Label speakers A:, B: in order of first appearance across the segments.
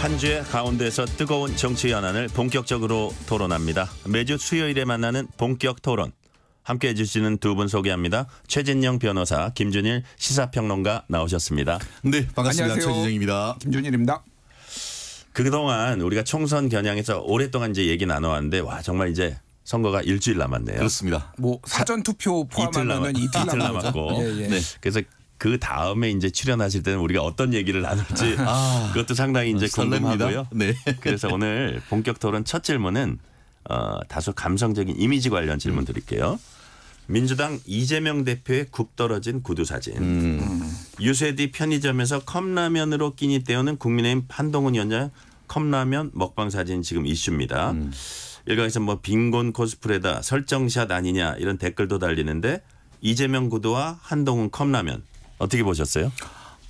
A: 한 주의 가운데서 뜨거운 정치 현안을 본격적으로 토론합니다. 매주 수요일에 만나는 본격 토론. 함께해 주시는 두 분 소개합니다. 최진영 변호사, 김준일 시사평론가 나오셨습니다. 네, 반갑습니다. 안녕하세요. 최진영입니다. 김준일입니다. 그동안 우리가 총선 겨냥해서 오랫동안 이제 얘기 나눠왔는데 와 정말 이제 선거가 일주일 남았네요. 그렇습니다.
B: 뭐 사전 투표 포함하면 이틀, 이틀, 이틀 남았고. 예, 예.
A: 네. 그래서 그 다음에 이제 출연하실 때는 우리가 어떤 얘기를 나눌지 아, 아 그것도 상당히 이제 궁금하고요. 네. 그래서 오늘 본격 토론 첫 질문은 어, 다소 감성적인 이미지 관련 질문 드릴게요. 민주당 이재명 대표의 굽 떨어진 구두 사진. 음. 유세디 편의점에서 컵라면으로 끼니 때우는 국민의힘 판동훈 위원장 컵라면 먹방 사진 지금 이슈입니다. 음. 일각에서 뭐 빈곤 코스프레다 설정샷 아니냐 이런 댓글도 달리는데
C: 이재명 구두와 한동훈 컵라면 어떻게 보셨어요?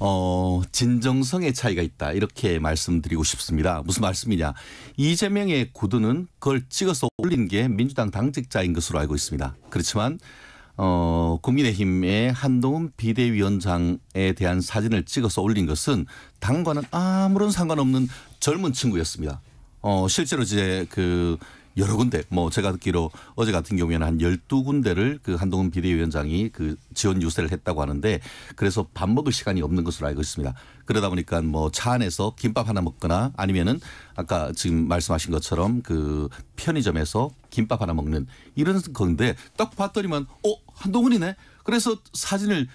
C: 어, 진정성의 차이가 있다. 이렇게 말씀드리고 싶습니다. 무슨 말씀이냐. 이재명의 구두는 그걸 찍어서 올린 게 민주당 당직자인 것으로 알고 있습니다. 그렇지만, 어, 국민의힘의 한동훈 비대위원장에 대한 사진을 찍어서 올린 것은 당과는 아무런 상관없는 젊은 친구였습니다. 어, 실제로 이제 그 여러 군데 뭐 제가 듣기로 어제 같은 경우에는 한1 2 군데를그 한동훈 비대위원장이 그 지원 유세를 했다고 하는데 그래서 밥 먹을 시간이 없는 것으로 알고 있습니다. 그러다 보니까 뭐 차 안에서 김밥 하나 먹거나 아니면은 아까 지금 말씀하신 것처럼 그 편의점에서 김밥 하나 먹는 이런 건데 딱 봤더니만 어 한동훈이네. 그래서 사진을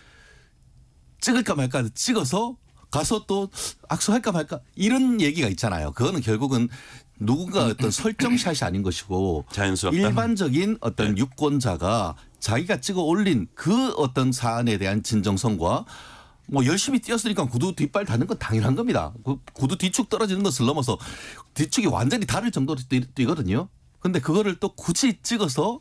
C: 찍을까 말까 찍어서 가서 또 악수할까 말까 이런 얘기가 있잖아요. 그거는 결국은 누군가 어떤 설정샷이 아닌 것이고 자연스럽다. 일반적인 어떤 네. 유권자가 자기가 찍어 올린 그 어떤 사안에 대한 진정성과 뭐 열심히 뛰었으니까 구두 뒷발 닿는 건 당연한 겁니다. 그 구두 뒤축 떨어지는 것을 넘어서 뒤축이 완전히 다를 정도로 뛰거든요. 근데 그거를 또 굳이 찍어서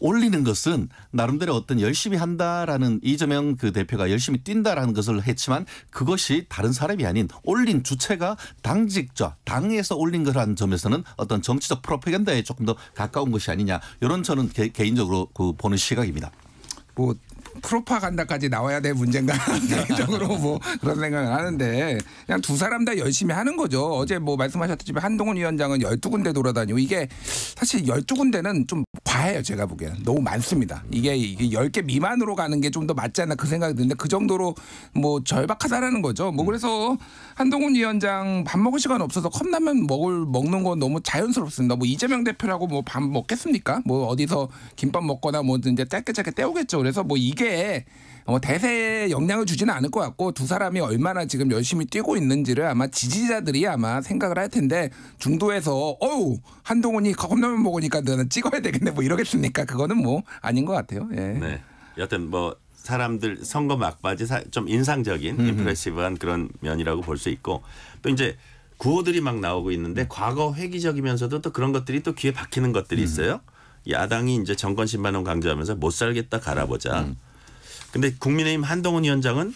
C: 올리는 것은 나름대로 어떤 열심히 한다라는 이재명 그 대표가 열심히 뛴다라는 것을 했지만 그것이 다른 사람이 아닌 올린 주체가 당직자 당에서 올린 거라는 점에서는 어떤 정치적 프로파간다에 조금 더 가까운 것이 아니냐 이런 저는 개, 인적으로그 보는 시각입니다. 뭐
B: 프로파간다까지 나와야 될 문제인가 개인적으로
C: 뭐 그런 생각을 하는데
B: 그냥 두 사람 다 열심히 하는 거죠. 어제 뭐 말씀하셨듯이 한동훈 위원장은 열두 군데 돌아다니고 이게 사실 열두 군데는좀 과해요. 제가 보기에는 너무 많습니다. 이게 이게 열 개 미만으로 가는 게 좀 더 맞지 않나 그 생각이 드는데 그 정도로 뭐 절박하다라는 거죠. 뭐 그래서 한동훈 위원장 밥 먹을 시간 없어서 컵라면 먹을 먹는 건 너무 자연스럽습니다. 뭐 이재명 대표라고 뭐 밥 먹겠습니까? 뭐 어디서 김밥 먹거나 뭐 이제 짧게 짧게 때우겠죠. 그래서 뭐이 크게 어, 대세에 영향을 주지는 않을 것 같고 두 사람이 얼마나 지금 열심히 뛰고 있는지를 아마 지지자들이 아마 생각을 할 텐데 중도에서 어우 한동훈이 컵라면 먹으니까 너는 찍어야 되겠네 뭐 이러겠습니까? 그거는 뭐 아닌 것 같아요. 예.
A: 네. 여튼 뭐 사람들 선거 막바지 좀 인상적인 음흠. 인프레시브한 그런 면이라고 볼 수 있고 또 이제 구호들이 막 나오고 있는데 과거 회기적이면서도 또 그런 것들이 또 귀에 박히는 것들이 음. 있어요. 야당이 이제 정권 심판만원 강조하면서 못 살겠다 갈아보자. 음. 근데 국민의힘 한동훈 위원장은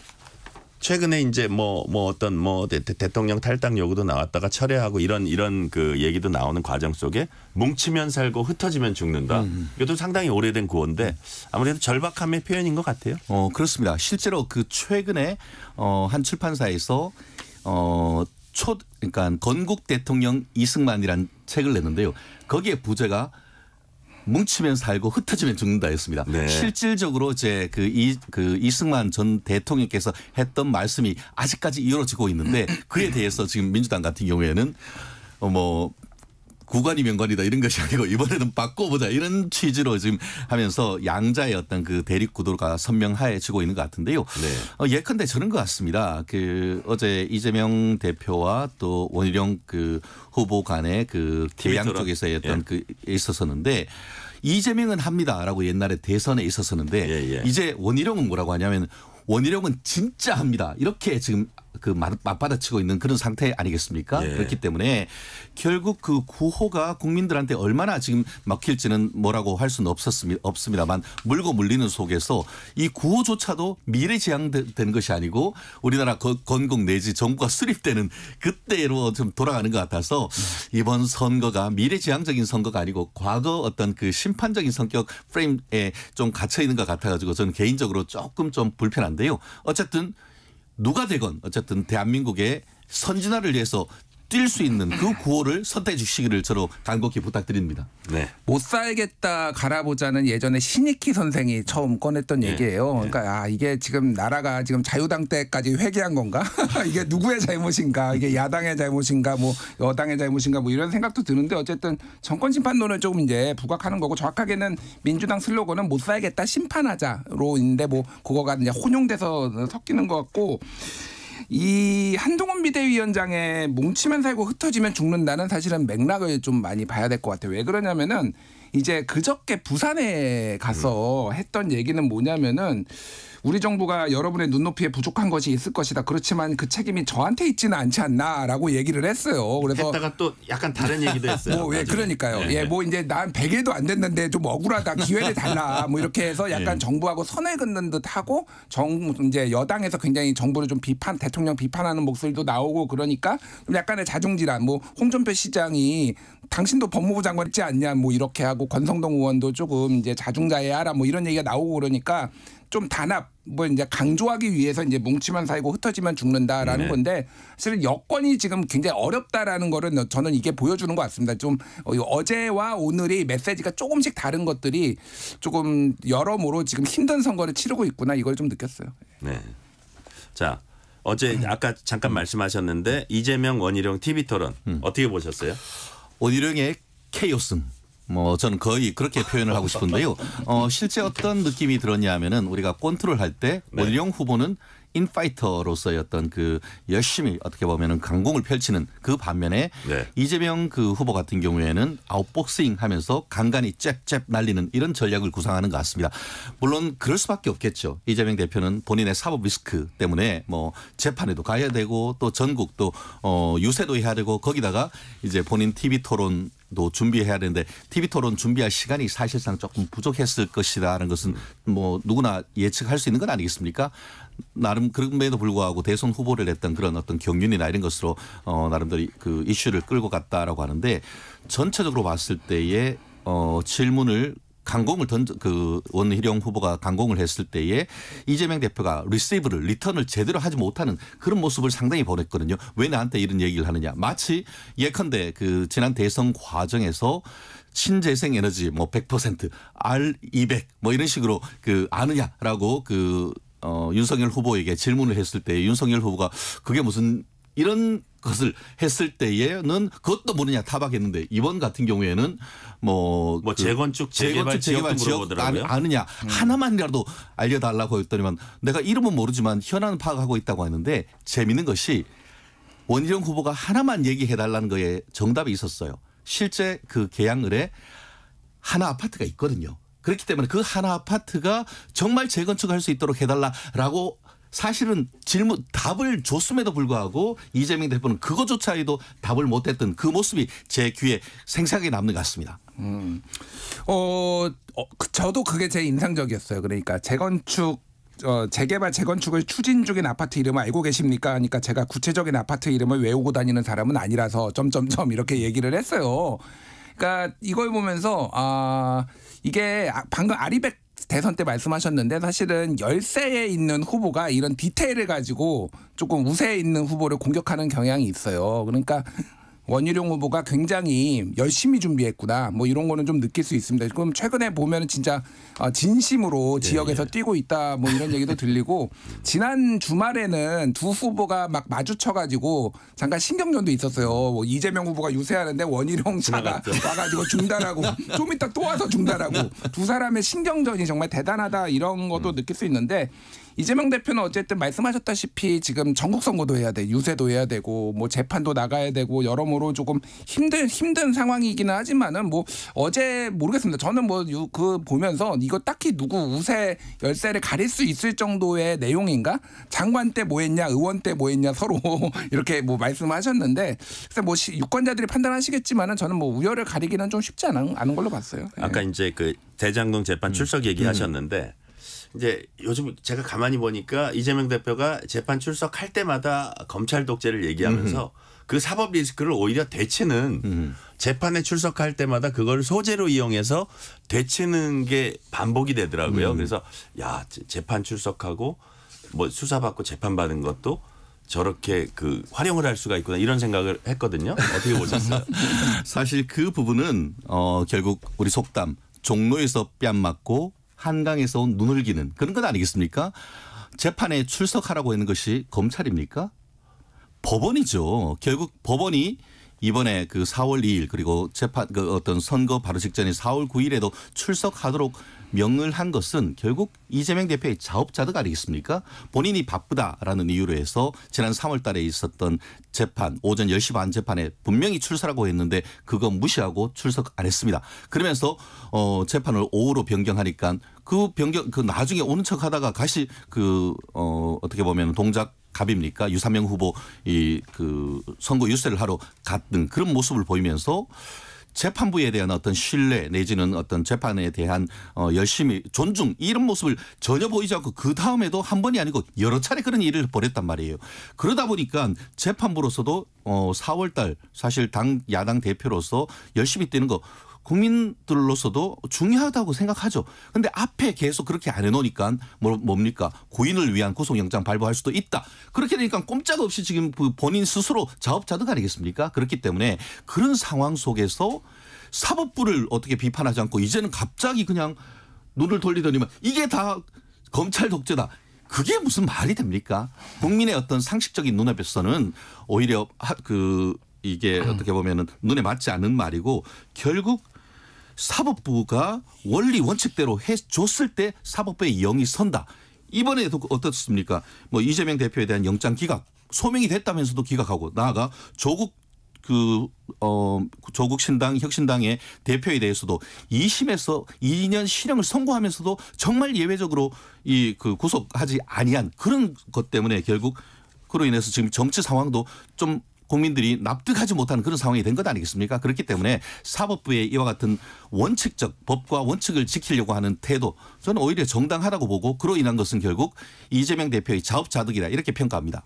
A: 최근에 이제 뭐뭐 뭐 어떤 뭐 대, 통령 탈당 요구도 나왔다가 철회하고 이런 이런 그 얘기도 나오는 과정 속에 뭉치면 살고 흩어지면 죽는다. 음. 음. 이것도 상당히 오래된 구호인데 아무래도 절박함의 표현인
C: 것 같아요. 어 그렇습니다. 실제로 그 최근에 어 한 출판사에서 어초 그러니까 건국 대통령 이승만이란 책을 냈는데요. 거기에 부제가 뭉치면 살고 흩어지면 죽는다였습니다. 네. 실질적으로 제그이그 그 이승만 전 대통령께서 했던 말씀이 아직까지 이루어지고 있는데 그에 대해서 지금 민주당 같은 경우에는 어, 뭐 구관이 명관이다 이런 것이 아니고 이번에는 바꿔보자 이런 취지로 지금 하면서 양자의 어떤 그 대립 구도가 선명해지고 있는 것 같은데요. 네. 어, 예컨대 저는것 같습니다. 그 어제 이재명 대표와 또 원희룡 그 후보 간의 그 개양 쪽에서의 어떤 예. 그 있었었는데 이재명은 합니다라고 옛날에 대선에 있었었는데 예, 예. 이제 원희룡은 뭐라고 하냐면 원희룡은 진짜 합니다. 이렇게 지금 그 맞받아치고 있는 그런 상태 아니겠습니까? 예. 그렇기 때문에 결국 그 구호가 국민들한테 얼마나 지금 막힐지는 뭐라고 할 수는 없었습니다. 없습니다만 물고 물리는 속에서 이 구호조차도 미래지향된 것이 아니고 우리나라 건국 내지 정부가 수립되는 그때로 좀 돌아가는 것 같아서 이번 선거가 미래지향적인 선거가 아니고 과거 어떤 그 심판적인 성격 프레임에 좀 갇혀 있는 것 같아가지고 저는 개인적으로 조금 좀 불편한데요. 어쨌든 누가 되건 어쨌든 대한민국의 선진화를 위해서 뛸수 있는 그 구호를 선택해 주시기를 저로 간곡히 부탁드립니다. 네. 못 살겠다 갈아보자는 예전에 신익희 선생이 처음 꺼냈던 네.
B: 얘기예요. 예. 그러니까 아, 이게 지금 나라가 지금 자유당 때까지 회개한 건가? 이게 누구의 잘못인가? 이게 야당의 잘못인가? 뭐 여당의 잘못인가? 뭐 이런 생각도 드는데 어쨌든 정권 심판론을 조금 이제 부각하는 거고 정확하게는 민주당 슬로건은 못 살겠다 심판하자로인데 뭐 그거가 이제 혼용돼서 섞이는 것 같고 이 한동훈 비대위원장의 뭉치면 살고 흩어지면 죽는다는 사실은 맥락을 좀 많이 봐야 될 것 같아요. 왜 그러냐면은 이제 그저께 부산에 가서 음. 했던 얘기는 뭐냐면은 우리 정부가 여러분의 눈높이에 부족한 것이 있을 것이다. 그렇지만 그 책임이 저한테 있지는 않지 않나라고 얘기를 했어요. 그래서 했다가 또 약간 다른 얘기도 했어요. 뭐왜 예, 그러니까요. 네. 예, 뭐 이제 난 100일도 안 됐는데 좀 억울하다. 기회를 달라. 뭐 이렇게 해서 네. 약간 네. 정부하고 선을 긋는 듯하고 정 이제 여당에서 굉장히 정부를 좀 비판 대통령 비판하는 목소리도 나오고 그러니까 좀 약간의 자중질환. 뭐 홍준표 시장이 당신도 법무부 장관 있지 않냐 뭐 이렇게 하고 권성동 의원도 조금 이제 자중자해하라뭐 이런 얘기가 나오고 그러니까 좀 단합 뭐 이제 강조하기 위해서 이제 뭉치면 살고 흩어지면 죽는다라는 네. 건데 사실 여건이 지금 굉장히 어렵다라는 거를 저는 이게 보여주는 것 같습니다. 좀 어, 어제와 오늘이 메시지가 조금씩 다른 것들이 조금 여러모로 지금 힘든 선거를 치르고 있구나 이걸 좀 느꼈어요.
A: 네. 자. 어제 음. 아까 잠깐 음. 말씀하셨는데 이재명 원희룡 TV 토론 음. 어떻게 보셨어요?
C: 원희룡의 케이오슨. 뭐 저는 거의 그렇게 표현을 하고 싶은데요. 어, 실제 어떤 느낌이 들었냐 하면은 우리가 권투를 할 때 원룡 후보는 인파이터로서의 어떤 그 열심히 어떻게 보면은 강공을 펼치는 그 반면에 네. 이재명 그 후보 같은 경우에는 아웃복싱 하면서 간간히 잽잽 날리는 이런 전략을 구상하는 것 같습니다. 물론 그럴 수밖에 없겠죠. 이재명 대표는 본인의 사법 리스크 때문에 뭐 재판에도 가야 되고 또 전국도 어 유세도 해야 되고 거기다가 이제 본인 TV 토론 또 준비해야 되는데 TV 토론 준비할 시간이 사실상 조금 부족했을 것이다라는 것은 뭐 누구나 예측할 수 있는 건 아니겠습니까? 나름 그럼에도 불구하고 대선 후보를 했던 그런 어떤 경륜이나 이런 것으로 어 나름대로 그 이슈를 끌고 갔다라고 하는데 전체적으로 봤을 때에 어 질문을 강공을 던져 그 원희룡 후보가 강공을 했을 때에 이재명 대표가 리세이브를 리턴을 제대로 하지 못하는 그런 모습을 상당히 보냈거든요. 왜 나한테 이런 얘기를 하느냐. 마치 예컨대 그 지난 대선 과정에서 신재생 에너지 뭐 100% R200 뭐 이런 식으로 그 아느냐라고 그 어, 윤석열 후보에게 질문을 했을 때 윤석열 후보가 그게 무슨 이런 그 것을 했을 때에는 그것도 모르냐 타박했는데 이번 같은 경우에는 뭐뭐 뭐그 재건축 재개발, 재건축, 개발 지역 아느, 아느냐 음. 하나만이라도 알려달라고 했더니만 내가 이름은 모르지만 현안 파악하고 있다고 하는데 재미있는 것이 원희룡 후보가 하나만 얘기해달라는 거에 정답이 있었어요. 실제 그 계양을에 하나 아파트가 있거든요. 그렇기 때문에 그 하나 아파트가 정말 재건축할 수 있도록 해달라라고 사실은 질문 답을 줬음에도 불구하고 이재명 대표는 그것조차도 답을 못했던 그 모습이 제 귀에 생생하게 남는 것 같습니다. 음. 어, 어 그, 저도 그게 제 인상적이었어요. 그러니까 재건축
B: 어, 재개발 재건축을 추진 중인 아파트 이름을 알고 계십니까? 하니까 그러니까 제가 구체적인 아파트 이름을 외우고 다니는 사람은 아니라서 점점점 이렇게 얘기를 했어요. 그러니까 이걸 보면서 아 이게 아, 방금 아리백 대선 때 말씀하셨는데 사실은 열세에 있는 후보가 이런 디테일을 가지고 조금 우세에 있는 후보를 공격하는 경향이 있어요. 그러니까 원희룡 후보가 굉장히 열심히 준비했구나 뭐 이런 거는 좀 느낄 수 있습니다. 그럼 최근에 보면 진짜 어, 진심으로 예, 지역에서 예. 뛰고 있다 뭐 이런 얘기도 들리고 지난 주말에는 두 후보가 막 마주쳐가지고 잠깐 신경전도 있었어요. 뭐 이재명 후보가 유세하는데 원희룡 차가 와가지고 중단하고 좀 이따 또 와서 중단하고 두 사람의 신경전이 정말 대단하다 이런 것도 음. 느낄 수 있는데 이재명 대표는 어쨌든 말씀하셨다시피 지금 전국 선거도 해야 돼, 유세도 해야 되고 뭐 재판도 나가야 되고 여러모로 조금 힘든 힘든 상황이기는 하지만은 뭐 어제 모르겠습니다. 저는 뭐 그 보면서 이거 딱히 누구 우세 열세를 가릴 수 있을 정도의 내용인가? 장관 때 뭐했냐, 의원 때 뭐했냐 서로 이렇게 뭐 말씀하셨는데 그래서 뭐 유권자들이 판단하시겠지만은 저는 뭐 우열을 가리기는 좀 쉽지 않은,
A: 않은 걸로 봤어요. 아까 예. 이제 그 대장동 재판 출석 음. 얘기하셨는데. 이제 요즘 제가 가만히 보니까 이재명 대표가 재판 출석할 때마다 검찰 독재를 얘기하면서 음흠. 그 사법 리스크를 오히려 대치는 음흠. 재판에 출석할 때마다 그걸 소재로 이용해서 대치는게 반복이 되더라고요. 음. 그래서 야 재판 출석하고 뭐 수사 받고 재판 받은 것도 저렇게 그 활용을 할 수가 있구나 이런 생각을 했거든요. 어떻게 보셨어요?
C: 사실 그 부분은 어 결국 우리 속담 종로에서 뺨 맞고 한강에서 온 눈을 기는 그런 건 아니겠습니까? 재판에 출석하라고 하는 것이 검찰입니까? 법원이죠. 결국 법원이 이번에 그 4월 2일 그리고 재판 그 어떤 선거 바로 직전인 4월 9일에도 출석하도록 명을 한 것은 결국 이재명 대표의 자업자득 아니겠습니까? 본인이 바쁘다라는 이유로 해서 지난 3월 달에 있었던 재판 오전 10시 반 재판에 분명히 출석하고 했는데 그거 무시하고 출석 안 했습니다. 그러면서 어 재판을 오후로 변경하니까 그 변경 그 나중에 오는 척 하다가 다시 그 어 어떻게 보면 동작 갑입니까 유사명 후보 이 그 선거 유세를 하러 갔던 그런 모습을 보이면서 재판부에 대한 어떤 신뢰 내지는 어떤 재판에 대한 어 열심히 존중 이런 모습을 전혀 보이지 않고 그 다음에도 한 번이 아니고 여러 차례 그런 일을 벌였단 말이에요. 그러다 보니까 재판부로서도 어 4월달 사실 당 야당 대표로서 열심히 뛰는 거 국민들로서도 중요하다고 생각하죠. 근데 앞에 계속 그렇게 안 해놓으니까 뭐, 뭡니까 고인을 위한 구속영장 발부할 수도 있다. 그렇게 되니까 꼼짝없이 지금 그 본인 스스로 자업자득 아니겠습니까? 그렇기 때문에 그런 상황 속에서 사법부를 어떻게 비판하지 않고 이제는 갑자기 그냥 눈을 돌리더니만 이게 다 검찰 독재다. 그게 무슨 말이 됩니까? 국민의 어떤 상식적인 눈앞에서는 오히려 그 이게 어떻게 보면은 눈에 맞지 않는 말이고 결국 사법부가 원리 원칙대로 해줬을 때 사법부의 영이 선다. 이번에도 어떻습니까? 뭐 이재명 대표에 대한 영장 기각 소명이 됐다면서도 기각하고 나아가 조국 그, 어, 조국 신당, 혁신당의 대표에 대해서도 2심에서 2년 실형을 선고하면서도 정말 예외적으로 이 그 구속하지 아니한 그런 것 때문에 결국 그로 인해서 지금 정치 상황도 좀 국민들이 납득하지 못하는 그런 상황이 된 것 아니겠습니까? 그렇기 때문에 사법부의 이와 같은 원칙적 법과 원칙을 지키려고 하는 태도 저는 오히려 정당하다고 보고 그로 인한 것은 결국 이재명 대표의 자업자득이라 이렇게 평가합니다.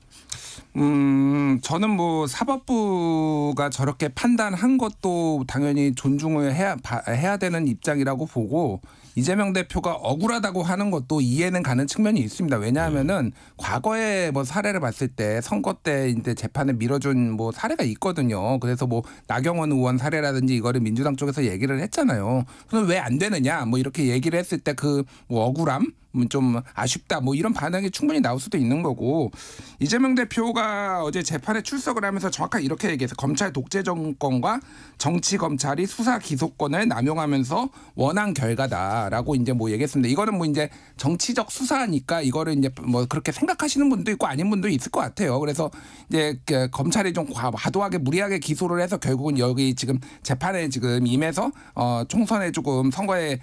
B: 음, 저는 뭐 사법부가 저렇게 판단한 것도 당연히 존중을 해야 해야 되는 입장이라고 보고 이재명 대표가 억울하다고 하는 것도 이해는 가는 측면이 있습니다. 왜냐하면은 네. 과거에 뭐 사례를 봤을 때 선거 때 이제 재판을 밀어준 뭐 사례가 있거든요. 그래서 뭐 나경원 의원 사례라든지 이거를 민주당 쪽에서 얘기를 했잖아요. 그래서 왜 안 되느냐 뭐 이렇게 얘기를 했을 때그뭐 억울함 음, 좀 아쉽다 뭐 이런 반응이 충분히 나올 수도 있는 거고 이재명 대표가 어제 재판에 출석을 하면서 정확하게 이렇게 얘기해서 검찰 독재 정권과 정치 검찰이 수사 기소권을 남용하면서 원한 결과다라고 이제 뭐 얘기했습니다. 이거는 뭐 이제 정치적 수사니까 이거를 이제 뭐 그렇게 생각하시는 분도 있고 아닌 분도 있을 것 같아요. 그래서 이제 그 검찰이 좀 과도하게 무리하게 기소를 해서 결국은 여기 지금 재판에 지금 임해서 어 총선에 조금 선거에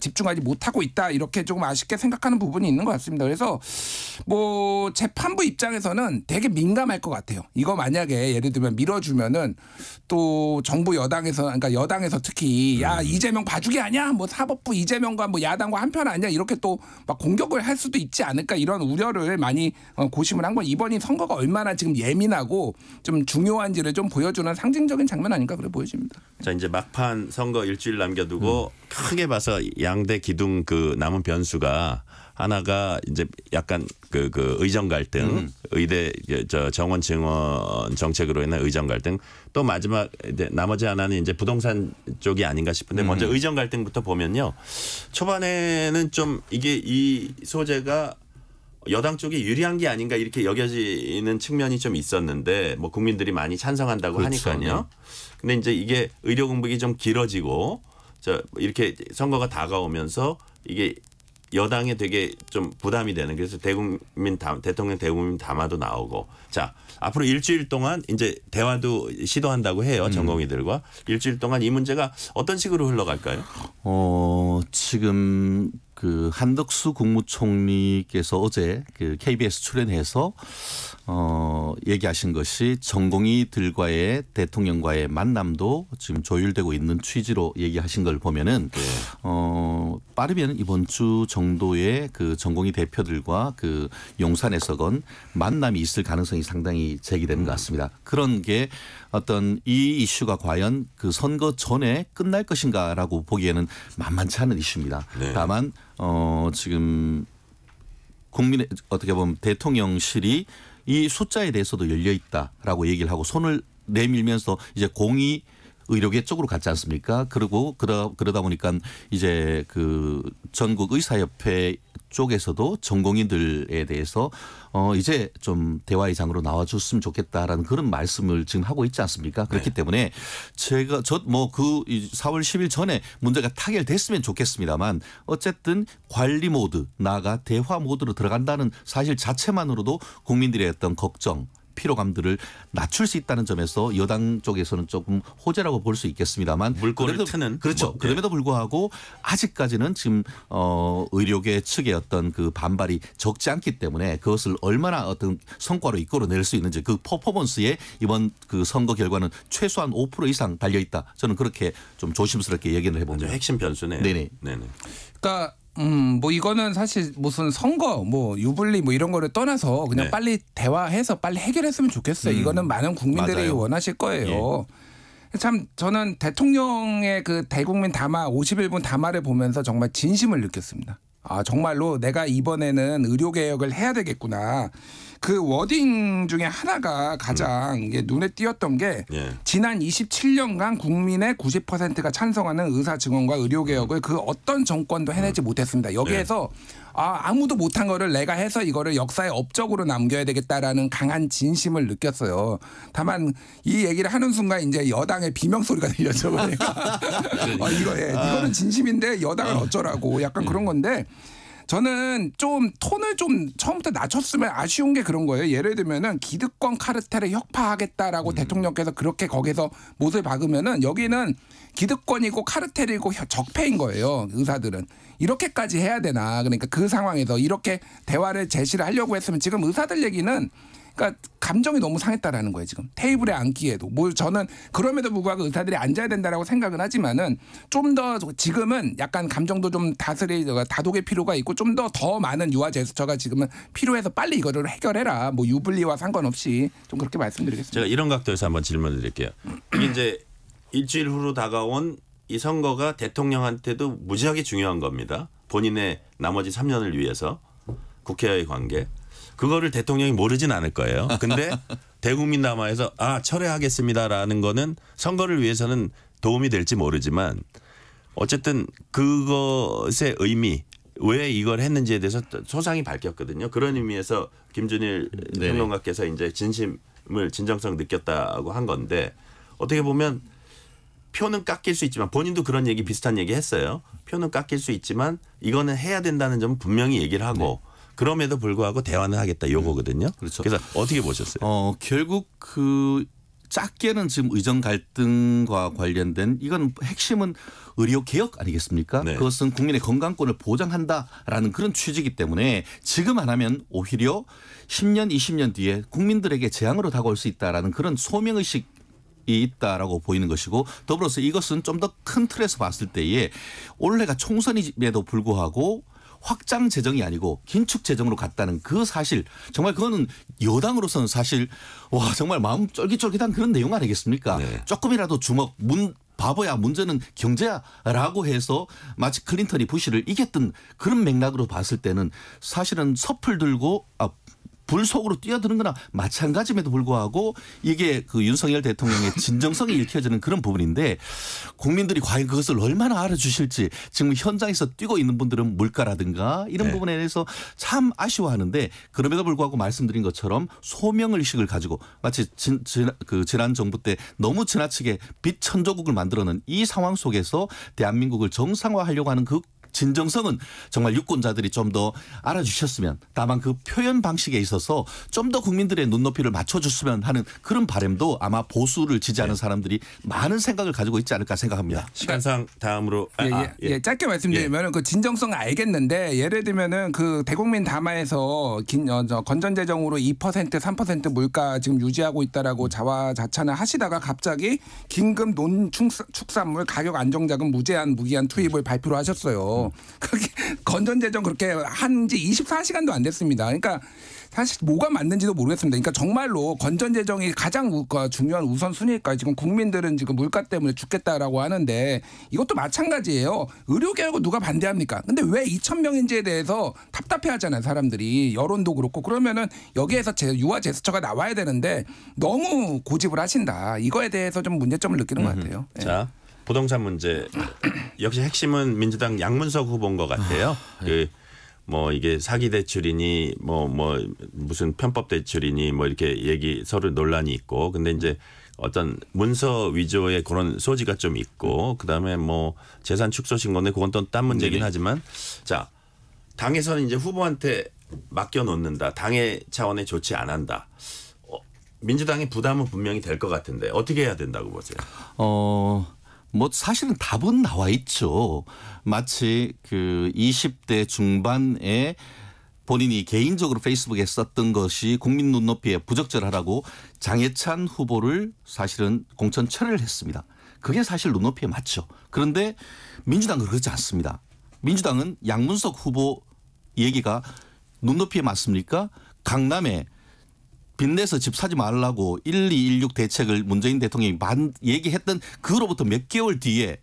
B: 집중하지 못하고 있다 이렇게 조금 아쉽게 생각하는 부분이 있는 것 같습니다. 그래서 뭐 재판부 입장에서는 되게 민감할 것 같아요. 이거 만약에 예를 들면 밀어주면은 또 정부 여당에서 그러니까 여당에서 특히 야 음. 이재명 봐주기 아니야 뭐 사법부 이재명과 뭐 야당과 한편 아니야 이렇게 또 막 공격을 할 수도 있지 않을까 이런 우려를 많이 어, 고심을 한 건 이번이 선거가 얼마나 지금 예민하고 좀 중요한지를 좀 보여주는 상징적인 장면 아닌가 그래 보여집니다.
A: 자 이제 막판 선거 일주일 남겨두고 음. 크게 봐서 양대 기둥 그 남은 변수가 하나가 이제 약간 그, 그 의정 갈등, 음. 의대 저 정원 증원 정책으로 인한 의정 갈등, 또 마지막 나머지 하나는 이제 부동산 쪽이 아닌가 싶은데 음. 먼저 의정 갈등부터 보면요. 초반에는 좀 이게 이 소재가 여당 쪽이 유리한 게 아닌가 이렇게 여겨지는 측면이 좀 있었는데 뭐 국민들이 많이 찬성한다고 그렇죠. 하니까요. 네. 근데 이제 이게 의료 공백이 좀 길어지고 저 이렇게 선거가 다가오면서 이게 여당에 되게 좀 부담이 되는 그래서 대국민 담, 대통령 대국민 담화도 나오고 자 앞으로 일주일 동안 이제 대화도 시도한다고 해요 전공의들과 음. 일주일 동안 이 문제가 어떤 식으로
C: 흘러갈까요? 어 지금 그 한덕수 국무총리께서 어제 그 KBS 출연해서 어 얘기하신 것이 전공의들과의 대통령과의 만남도 지금 조율되고 있는 취지로 얘기하신 걸 보면은 네. 어 빠르면 이번 주 정도에 그 전공의 대표들과 그 용산에서건 만남이 있을 가능성이 상당히 제기되는 것 음. 같습니다. 그런 게 어떤 이 이슈가 과연 그 선거 전에 끝날 것인가라고 보기에는 만만치 않은 이슈입니다. 네. 다만 어 지금 국민의 어떻게 보면 대통령실이 이 숫자에 대해서도 열려 있다라고 얘기를 하고 손을 내밀면서 이제 공이 의료계 쪽으로 갔지 않습니까? 그리고 그러, 그러다 보니까 이제 그 전국 의사협회 쪽에서도 전공인들에 대해서 어 이제 좀 대화의 장으로 나와줬으면 좋겠다라는 그런 말씀을 지금 하고 있지 않습니까? 그렇기 네. 때문에 제가 저 뭐그 4월 10일 전에 문제가 타결됐으면 좋겠습니다만 어쨌든 관리 모드 나가 대화 모드로 들어간다는 사실 자체만으로도 국민들의 어떤 걱정 피로감들을 낮출 수 있다는 점에서 여당 쪽에서는 조금 호재라고 볼 수 있겠습니다만 물꼬를 그래도, 트는 그렇죠. 뭐, 네. 그럼에도 불구하고 아직까지는 지금 어 의료계 측의 어떤 그 반발이 적지 않기 때문에 그것을 얼마나 어떤 성과로 이끌어낼 수 있는지 그 퍼포먼스에 이번 그 선거 결과는 최소한 5% 이상 달려 있다. 저는 그렇게 좀 조심스럽게 얘기를 해봅니다. 핵심 변수네. 네네.
A: 네네.
B: 그러니까 음, 뭐 이거는 사실 무슨 선거, 뭐 유불리 뭐 이런 거를 떠나서 그냥 네. 빨리 대화해서 빨리 해결했으면 좋겠어요. 음, 이거는 많은 국민들이 맞아요. 원하실 거예요. 예. 참 저는 대통령의 그 대국민 담화 51분 담화를 보면서 정말 진심을 느꼈습니다. 아, 정말로 내가 이번에는 의료 개혁을 해야 되겠구나. 그 워딩 중에 하나가 가장 음. 눈에 띄었던 게 예. 지난 27년간 국민의 90%가 찬성하는 의사 증언과 의료 개혁을 그 어떤 정권도 해내지 음. 못했습니다. 여기에서 예. 아, 아무도 못한 거를 내가 해서 이거를 역사의 업적으로 남겨야 되겠다라는 강한 진심을 느꼈어요. 다만 이 얘기를 하는 순간 이제 여당의 비명 소리가 들렸죠. 그러니까
C: 네. 아, 이거
B: 예, 아. 이거는 진심인데 여당은 아. 어쩌라고 약간 음. 그런 건데 저는 좀 톤을 좀 처음부터 낮췄으면 아쉬운 게 그런 거예요. 예를 들면은 기득권 카르텔을 혁파하겠다라고 음. 대통령께서 그렇게 거기서 못을 박으면은 여기는 기득권이고 카르텔이고 적폐인 거예요. 의사들은 이렇게까지 해야 되나? 그러니까 그 상황에서 이렇게 대화를 제시를 하려고 했으면 지금 의사들 얘기는 그러니까 감정이 너무 상했다라는 거예요 지금 테이블에 앉기에도 뭐 저는 그럼에도 불구하고 의사들이 앉아야 된다라고 생각은 하지만은 좀 더 지금은 약간 감정도 좀 다스리 어, 다독일 필요가 있고 좀 더더 더 많은 유아 제스처가 지금은 필요해서 빨리 이거를 해결해라 뭐 유불리와 상관없이 좀 그렇게 말씀드리겠습니다.
A: 제가 이런 각도에서 한번 질문드릴게요. 이게 이제 일주일 후로 다가온 이 선거가 대통령한테도 무지하게 중요한 겁니다. 본인의 나머지 3년을 위해서 국회와의 관계. 그거를 대통령이 모르진 않을 거예요. 근데 대국민 남아에서 아 철회하겠습니다라는 거는 선거를 위해서는 도움이 될지 모르지만 어쨌든 그것의 의미 왜 이걸 했는지에 대해서 소상히 밝혔거든요. 그런 의미에서 김준일 네. 평론가께서 이제 진심을 진정성 느꼈다고 한 건데 어떻게 보면 표는 깎일 수 있지만 본인도 그런 얘기 비슷한 얘기 했어요. 표는 깎일 수 있지만 이거는 해야 된다는 점은 분명히 얘기를 하고 네.
C: 그럼에도 불구하고 대화는 하겠다 요거거든요. 음, 그렇죠. 그래서 어떻게 보셨어요? 어, 결국 그 작게는 지금 의정 갈등과 관련된 이건 핵심은 의료 개혁 아니겠습니까? 네. 그것은 국민의 건강권을 보장한다라는 그런 취지이기 때문에 지금 안 하면 오히려 10년, 20년 뒤에 국민들에게 재앙으로 다가올 수 있다라는 그런 소명 의식 이 있다라고 보이는 것이고 더불어서 이것은 좀 더 큰 틀에서 봤을 때에 올해가 총선임에도 불구하고 확장 재정이 아니고 긴축 재정으로 갔다는 그 사실 정말 그거는 여당으로서는 사실 와 정말 마음 쫄깃쫄깃한 그런 내용 아니겠습니까? 네. 조금이라도 주먹 문 바보야 문제는 경제야라고 해서 마치 클린턴이 부시를 이겼던 그런 맥락으로 봤을 때는 사실은 서플 들고 아불 속으로 뛰어드는 거나 마찬가지임에도 불구하고 이게 그 윤석열 대통령의 진정성이 읽혀지는 그런 부분인데 국민들이 과연 그것을 얼마나 알아주실지 지금 현장에서 뛰고 있는 분들은 물가라든가 이런 네. 부분에 대해서 참 아쉬워하는데 그럼에도 불구하고 말씀드린 것처럼 소명의식을 가지고 마치 진, 진, 그 지난 정부 때 너무 지나치게 빛천조국을 만들어낸 이 상황 속에서 대한민국을 정상화하려고 하는 그 진정성은 정말 유권자들이 좀 더 알아주셨으면 다만 그 표현 방식에 있어서 좀 더 국민들의 눈높이를 맞춰줬으면 하는 그런 바램도 아마 보수를 지지하는 네. 사람들이 많은 생각을 가지고 있지 않을까 생각합니다. 네.
A: 시간상 다음으로
B: 예, 아, 예. 아, 예. 예, 짧게 말씀드리면 예. 그 진정성 알겠는데 예를 들면은 그 대국민 담화에서 긴, 어, 건전 재정으로 2% 3% 물가 지금 유지하고 있다라고 자화자찬을 하시다가 갑자기 긴급 논축산물 가격 안정자금 무제한 무기한 투입을 발표를 하셨어요. 있고 건전재정 그렇게 한 지 24시간도 안 됐습니다. 그러니까 사실 뭐가 맞는지도 모르겠습니다. 그러니까 정말로 건전재정이 가장 그 중요한 우선순위일까요? 지금 국민들은 지금 물가 때문에 죽겠다라고 하는데 이것도 마찬가지예요. 의료계하고 누가 반대합니까? 근데 왜 2천 명인지에 대해서 답답해 하잖아요. 사람들이. 여론도 그렇고. 그러면은 여기에서 제, 유아 제스처가 나와야 되는데 너무 고집을 하신다. 이거에 대해서 좀 문제점을 느끼는 것
A: 같아요. 예. 자. 부동산 문제 역시 핵심은 민주당 양문석 후보인 것 같아요. 아, 네. 그뭐 이게 사기 대출이니 뭐뭐 뭐 무슨 편법 대출이니 뭐 이렇게 얘기 서로 논란이 있고 근데 이제 어떤 문서 위조의 그런 소지가 좀 있고 그다음에 뭐 재산 축소 신고인데 그건 또 딴 문제긴 네. 하지만 자 당에서는 이제 후보한테 맡겨 놓는다 당의 차원에 좋지 안 한다 민주당의 부담은 분명히 될 것 같은데
C: 어떻게 해야 된다고 보세요? 어뭐 사실은 답은 나와 있죠. 마치 그 20대 중반에 본인이 개인적으로 페이스북에 썼던 것이 국민 눈높이에 부적절하라고 장해찬 후보를 사실은 공천 철회를 했습니다. 그게 사실 눈높이에 맞죠. 그런데 민주당은 그렇지 않습니다. 민주당은 양문석 후보 얘기가 눈높이에 맞습니까? 강남에 빚내서 집 사지 말라고 1216 대책을 문재인 대통령이 만 얘기했던 그로부터 몇 개월 뒤에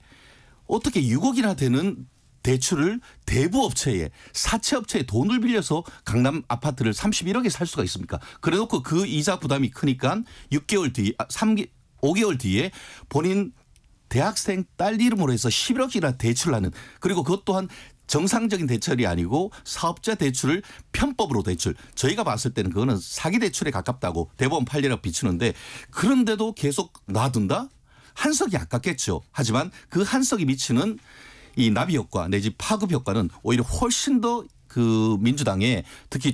C: 어떻게 6억이나 되는 대출을 대부업체에 사채업체에 돈을 빌려서 강남 아파트를 31억에 살 수가 있습니까? 그래놓고 그 이자 부담이 크니까 6개월 뒤, 3개, 아, 5개월 뒤에 본인 대학생 딸 이름으로 해서 11억이나 대출하는 그리고 그것 또한 정상적인 대출이 아니고 사업자 대출을 편법으로 대출. 저희가 봤을 때는 그거는 사기 대출에 가깝다고 대법원 판례라 비추는데 그런데도 계속 놔둔다? 한석이 아깝겠죠. 하지만 그 한석이 미치는 이 나비 효과 내지 파급 효과는 오히려 훨씬 더 그 민주당에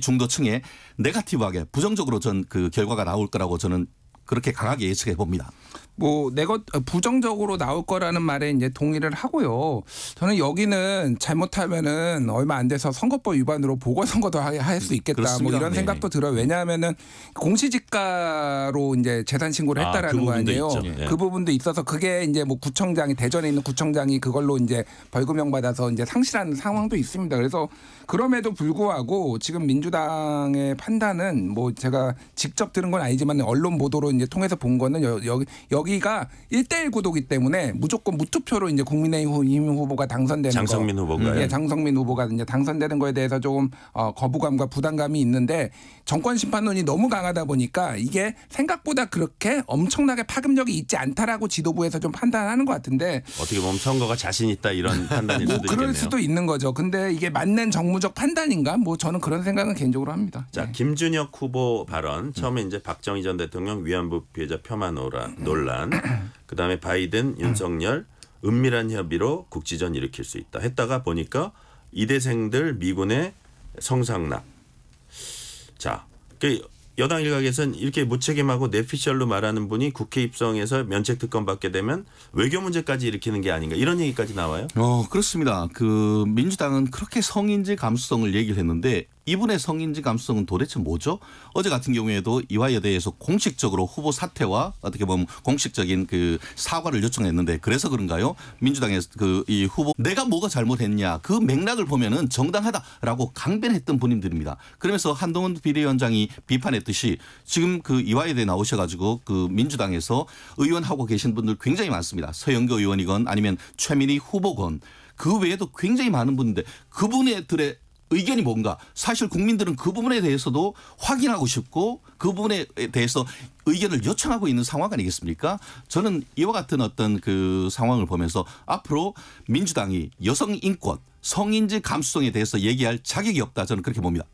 C: 특히 중도층에 네가티브하게 부정적으로 전 그 결과가 나올 거라고 저는 그렇게 강하게 예측해 봅니다. 뭐내가
B: 부정적으로
C: 나올 거라는 말에 이제 동의를 하고요.
B: 저는 여기는 잘못하면은 얼마 안 돼서 선거법 위반으로 보궐선거도 할 수 있겠다. 뭐 이런 네. 생각도 들어요. 왜냐하면은 공시지가로 이제 재산 신고를 아, 했다라는 아, 그 그거 아니에요. 네. 그 부분도 있어서 그게 이제 뭐 구청장이 대전에 있는 구청장이 그걸로 이제 벌금형 받아서 이제 상실하는 상황도 있습니다. 그래서 그럼에도 불구하고 지금 민주당의 판단은 뭐 제가 직접 들은 건 아니지만 언론 보도로 이제 통해서 본 거는 여, 여기 여기가 1대1 구도기 때문에 무조건 무투표로 이제 국민의힘 후보가 당선되는 장성민 거. 후보가 예, 장성민 후보가 이제 당선되는 거에 대해서 조금 어, 거부감과 부담감이 있는데 정권 심판론이 너무 강하다 보니까 이게 생각보다 그렇게 엄청나게 파급력이 있지 않다라고 지도부에서 좀 판단하는 것 같은데
A: 어떻게 보면 거가 자신 있다 이런 판단일 뭐 그럴 있겠네요. 수도
B: 있는 거죠. 근데 이게 맞는 정무 경우적 판단인가? 뭐 저는 그런 생각은 개인적으로 합니다.
A: 자 네. 김준혁 후보 발언 음. 처음에 이제 박정희 전 대통령 위안부 피해자 폄하 논란, 음. 그다음에 바이든 음. 윤석열 은밀한 협의로 국지전 일으킬 수 있다 했다가 보니까 이대생들 미군의 성상납. 자, 그 여당 일각에서는 이렇게 무책임하고 내피셜로 말하는 분이 국회 입성해서 면책 특권 받게 되면 외교 문제까지 일으키는 게 아닌가 이런 얘기까지 나와요.
C: 어 그렇습니다. 그 민주당은 그렇게 성인지 감수성을 얘기를 했는데 이분의 성인지 감수성은 도대체 뭐죠? 어제 같은 경우에도 이화여대에서 공식적으로 후보 사퇴와 어떻게 보면 공식적인 그 사과를 요청했는데 그래서 그런가요? 민주당에서 그 이 후보 내가 뭐가 잘못했냐 그 맥락을 보면은 정당하다라고 강변했던 분님들입니다. 그러면서 한동훈 비대위원장이 비판했듯이 지금 그 이화여대 나오셔가지고 그 민주당에서 의원하고 계신 분들 굉장히 많습니다. 서영교 의원이건 아니면 최민희 후보건 그 외에도 굉장히 많은 분인데 그분의 들의 의견이 뭔가 사실 국민들은 그 부분에 대해서도 확인하고 싶고 그 부분에 대해서 의견을 요청하고 있는 상황 아니겠습니까? 저는 이와 같은 어떤 그 상황을 보면서 앞으로 민주당이 여성 인권, 성인지 감수성에 대해서 얘기할 자격이 없다 저는 그렇게 봅니다.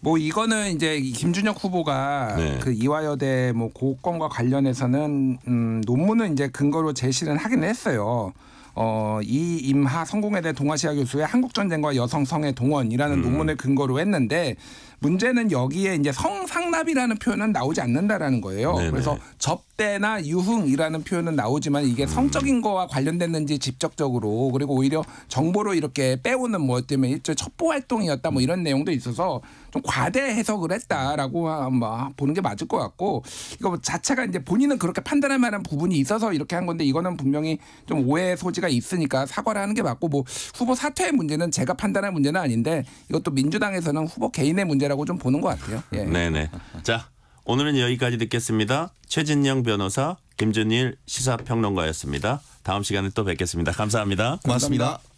C: 뭐 이거는 이제 김준혁 후보가 네.
B: 그 이화여대 뭐 고건과 관련해서는 음 논문은 이제 근거로 제시는 하긴 했어요. 어, 이임하 성공회대 동아시아 교수의 한국전쟁과 여성성의 동원이라는 음. 논문을 근거로 했는데 문제는 여기에 이제 성상납이라는 표현은 나오지 않는다라는 거예요. 네네. 그래서 접대나 유흥이라는 표현은 나오지만 이게 음. 성적인 거와 관련됐는지 직접적으로 그리고 오히려 정보로 이렇게 빼오는 뭐 때문에 일종의 첩보 활동이었다 뭐 이런 내용도 있어서 좀 과대 해석을 했다라고 아마 보는 게 맞을 것 같고 이거 자체가 이제 본인은 그렇게 판단할 만한 부분이 있어서 이렇게 한 건데 이거는 분명히 좀 오해 소지 콘텐가 있으니까 사과를 하는 게 맞고 뭐 후보 사퇴의 문제는 제가 판단할 문제는 아닌데 이것도 민주당에서는 후보 개인의 문제라고 좀 보는 것
A: 같아요. 예. 네네. 자 오늘은 여기까지 듣겠습니다. 최진영 변호사, 김준일 시사평론가였습니다. 다음 시간에 또 뵙겠습니다. 감사합니다. 고맙습니다. 고맙습니다.